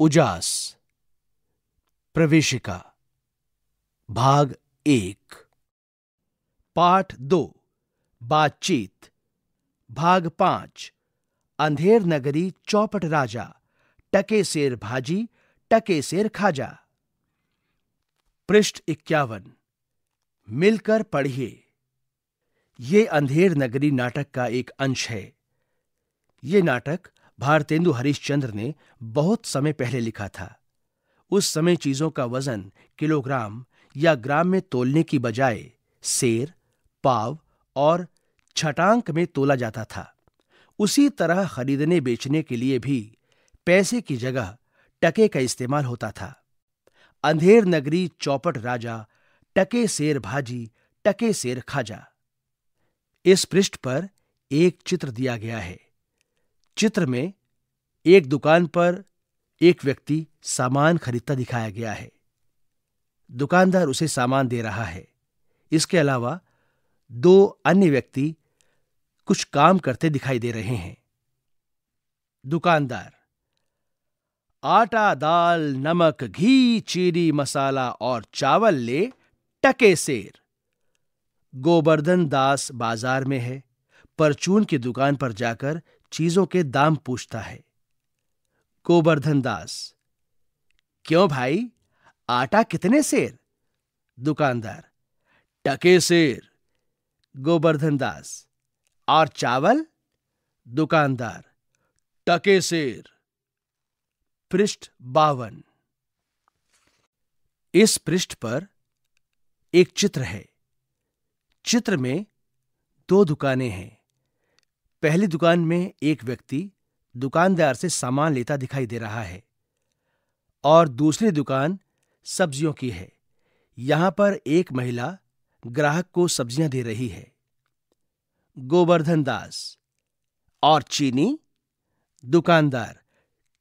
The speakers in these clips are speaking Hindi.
उजास प्रवेशिका भाग एक पाठ दो बातचीत भाग पांच अंधेर नगरी चौपट राजा टके सेर भाजी टके सेर खाजा पृष्ठ इक्यावन मिलकर पढ़िए ये अंधेर नगरी नाटक का एक अंश है ये नाटक भारतेंदु हरिश्चंद्र ने बहुत समय पहले लिखा था उस समय चीजों का वजन किलोग्राम या ग्राम में तोलने की बजाय शेर पाव और छटांक में तोला जाता था उसी तरह खरीदने बेचने के लिए भी पैसे की जगह टके का इस्तेमाल होता था अंधेर नगरी चौपट राजा टके सेर भाजी टके सेर खाजा इस पृष्ठ पर एक चित्र दिया गया है चित्र में एक दुकान पर एक व्यक्ति सामान खरीदता दिखाया गया है दुकानदार उसे सामान दे रहा है इसके अलावा दो अन्य व्यक्ति कुछ काम करते दिखाई दे रहे हैं दुकानदार आटा दाल नमक घी चीनी मसाला और चावल ले टके सेर गोवर्धन दास बाजार में है परचून की दुकान पर जाकर चीजों के दाम पूछता है गोवर्धन दास क्यों भाई आटा कितने सेर दुकानदार टके सेर गोवर्धन दास और चावल दुकानदार टके सेर पृष्ठ बावन इस पृष्ठ पर एक चित्र है चित्र में दो दुकानें हैं पहली दुकान में एक व्यक्ति दुकानदार से सामान लेता दिखाई दे रहा है और दूसरी दुकान सब्जियों की है यहां पर एक महिला ग्राहक को सब्जियां दे रही है गोवर्धन दास और चीनी दुकानदार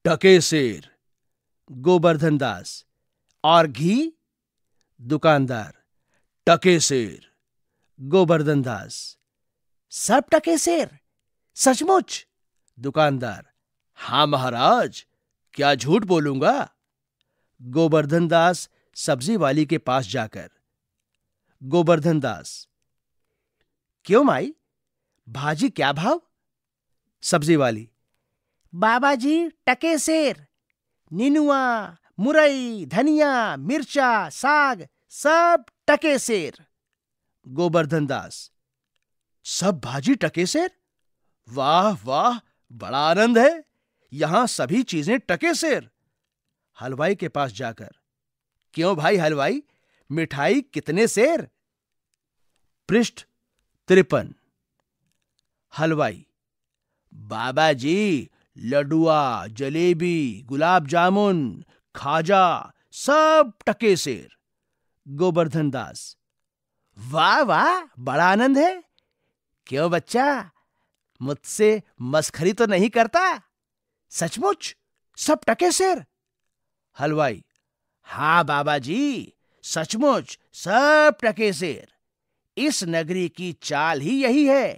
टके शेर गोवर्धन दास और घी दुकानदार टके शेर गोवर्धन दास सब टके शेर सचमुच दुकानदार हां महाराज क्या झूठ बोलूंगा गोवर्धन दास सब्जी वाली के पास जाकर गोवर्धन दास क्यों माई भाजी क्या भाव सब्जी वाली बाबा जी टके शेर निनुआ मुरई धनिया मिर्चा साग सब टके शेर गोवर्धन दास सब भाजी टके शेर वाह वाह बड़ा आनंद है यहां सभी चीजें टके सेर हलवाई के पास जाकर क्यों भाई हलवाई मिठाई कितने सेर पृष्ठ त्रिपन हलवाई बाबा जी लडुआ जलेबी गुलाब जामुन खाजा सब टके सेर गोवर्धन दास वाह वाह बड़ा आनंद है क्यों बच्चा मुझसे मस्खरी तो नहीं करता सचमुच सब टके सिर हलवाई हाँ बाबा जी सचमुच सब टके सिर इस नगरी की चाल ही यही है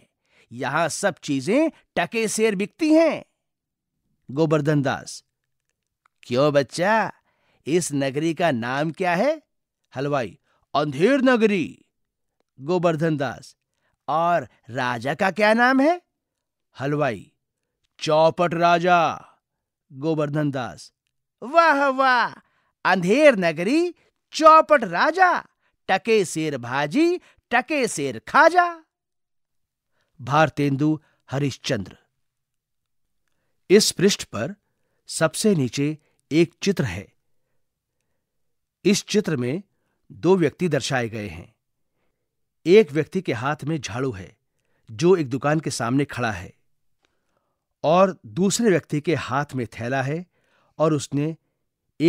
यहां सब चीजें टके सेर बिकती हैं गोवर्धन दास क्यों बच्चा इस नगरी का नाम क्या है हलवाई अंधेर नगरी गोवर्धन दास और राजा का क्या नाम है हलवाई चौपट राजा गोवर्धन दास वाह वाह अंधेर नगरी चौपट राजा टके शेर भाजी टके शेर खाजा भारतेंदु हरिश्चंद्र इस पृष्ठ पर सबसे नीचे एक चित्र है इस चित्र में दो व्यक्ति दर्शाए गए हैं एक व्यक्ति के हाथ में झाड़ू है जो एक दुकान के सामने खड़ा है और दूसरे व्यक्ति के हाथ में थैला है और उसने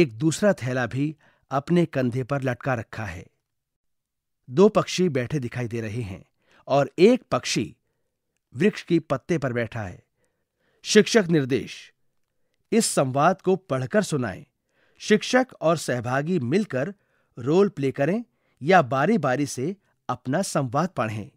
एक दूसरा थैला भी अपने कंधे पर लटका रखा है दो पक्षी बैठे दिखाई दे रहे हैं और एक पक्षी वृक्ष की पत्ते पर बैठा है शिक्षक निर्देश इस संवाद को पढ़कर सुनाएं शिक्षक और सहभागी मिलकर रोल प्ले करें या बारी बारी से अपना संवाद पढ़ें